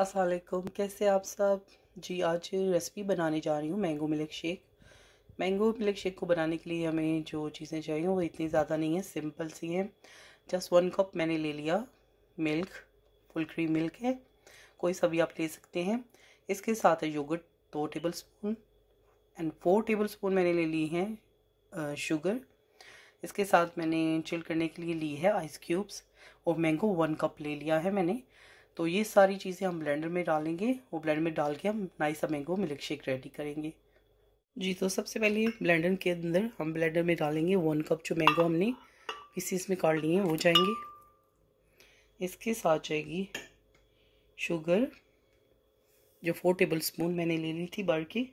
असलकुम कैसे आप सब जी आज रेसिपी बनाने जा रही हूँ mango milk shake mango milk shake को बनाने के लिए हमें जो चीज़ें चाहिए वो इतनी ज़्यादा नहीं है सिंपल सी हैं जस्ट वन कप मैंने ले लिया मिल्क फुल क्रीम मिल्क है कोई सा भी आप ले सकते हैं इसके साथ है योगर्ट दो tablespoon and four tablespoon मैंने ले ली हैं शुगर इसके साथ मैंने चिल करने के लिए ली है आइस क्यूब्स और मैंगो वन कप ले लिया है मैंने तो ये सारी चीज़ें हम ब्लेंडर में डालेंगे और ब्लेंडर में डाल के हम nice mango milk shake ready करेंगे जी तो सबसे पहले ब्लेंडर के अंदर हम ब्लेंडर में डालेंगे वन कप जो मैंगो हमने पीसीस में काट लिए हैं वो जाएंगे इसके साथ जाएगी शुगर जो फोर टेबल स्पून मैंने ले ली थी बार की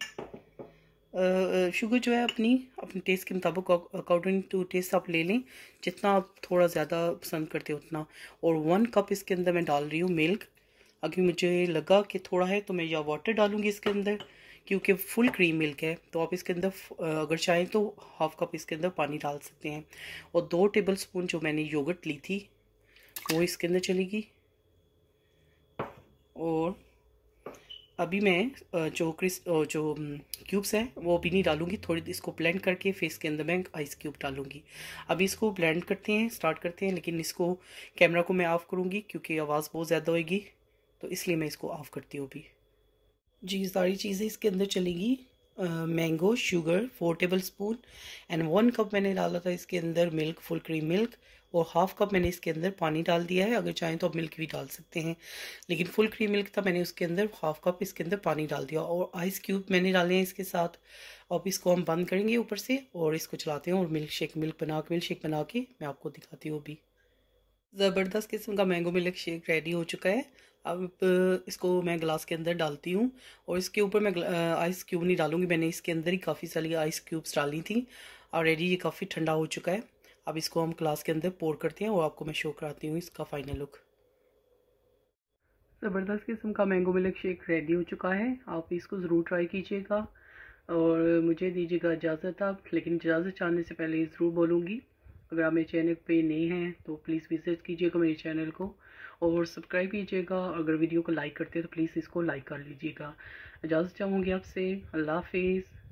शुगर जो है अपनी अपने टेस्ट के मुताबिक अकॉर्डिंग टू टेस्ट आप ले लें जितना आप थोड़ा ज़्यादा पसंद करते हो उतना और वन कप इसके अंदर मैं डाल रही हूँ मिल्क अगर मुझे लगा कि थोड़ा है तो मैं या वाटर डालूँगी इसके अंदर क्योंकि फुल क्रीम मिल्क है तो आप इसके अंदर अगर चाहें तो हाफ कप इसके अंदर पानी डाल सकते हैं और दो टेबल स्पून जो मैंने योगर्ट ली थी वो इसके अंदर चलेगी और अभी मैं जो क्रिस जो क्यूब्स हैं वो अभी नहीं डालूंगी थोड़ी इसको ब्लेंड करके फेस के अंदर मैं आइस क्यूब डालूंगी अभी इसको ब्लेंड करते हैं स्टार्ट करते हैं लेकिन इसको कैमरा को मैं ऑफ़ करूँगी क्योंकि आवाज़ बहुत ज़्यादा होएगी तो इसलिए मैं इसको ऑफ़ करती हूँ अभी जी सारी चीज़ें इसके अंदर चलेंगी mango sugar four tablespoon and one cup मैंने डाला था इसके अंदर मिल्क फुल क्रीम मिल्क और हाफ कप मैंने इसके अंदर पानी डाल दिया है अगर चाहें तो आप मिल्क भी डाल सकते हैं लेकिन फुल क्रीम मिल्क था मैंने उसके अंदर हाफ कप इसके अंदर पानी डाल दिया और आइस क्यूब मैंने डाले हैं इसके साथ अब इसको हम बंद करेंगे ऊपर से और इसको चलाते हैं और मिल्क शेक मिल्क बना के मिल्क शेक बना के मैं आपको दिखाती हूँ अभी ज़बरदस्त किस्म का मैंगो मिल्क शेक रेडी हो चुका है अब इसको मैं ग्लास के अंदर डालती हूँ और इसके ऊपर मैं आइस क्यूब नहीं डालूँगी मैंने इसके अंदर ही काफ़ी सारी आइस क्यूब्स डाली थी ऑलरेडी ये काफ़ी ठंडा हो चुका है अब इसको हम ग्लास के अंदर पोर करते हैं और आपको मैं शो कराती हूँ इसका फाइनल लुक ज़बरदस्त किस्म का मैंगो मिल्क शेक रेडी हो चुका है आप इसको ज़रूर ट्राई कीजिएगा और मुझे दीजिएगा इजाज़त आप लेकिन इजाज़त चाहने से पहले ज़रूर बोलूँगी अगर आप मेरे चैनल पे नए हैं तो प्लीज़ विज़िट कीजिएगा मेरे चैनल को और सब्सक्राइब कीजिएगा अगर वीडियो को लाइक करते हैं तो प्लीज़ इसको लाइक कर लीजिएगा इजाज़त चाहूँगी आपसे अल्लाह हाफिज़